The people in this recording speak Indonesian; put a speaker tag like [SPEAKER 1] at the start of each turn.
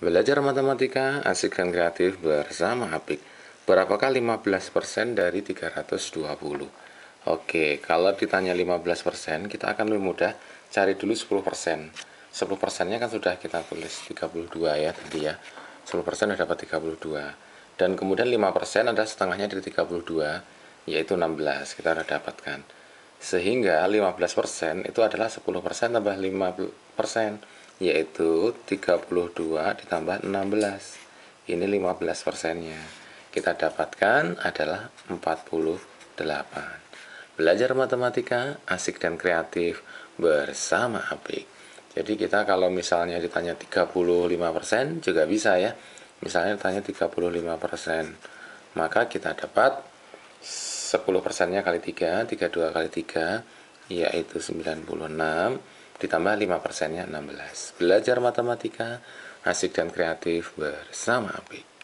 [SPEAKER 1] Belajar matematika asik dan kreatif bersama Apik. Berapakah 15% dari 320? Oke, kalau ditanya 15%, kita akan lebih mudah cari dulu 10%. 10%-nya kan sudah kita tulis 32 ya tadi ya. 10% sudah dapat 32. Dan kemudian 5% ada setengahnya dari 32, yaitu 16 kita sudah dapatkan. Sehingga 15% itu adalah 10% tambah 5% yaitu 32 ditambah 16 ini 15 persennya kita dapatkan adalah 48 belajar matematika asik dan kreatif bersama Apik jadi kita kalau misalnya ditanya 35 persen juga bisa ya misalnya ditanya 35 persen maka kita dapat 10 persennya kali 3 32 kali 3 yaitu 96 ditambah 5 persennya 16. Belajar matematika, asik dan kreatif bersama Apik.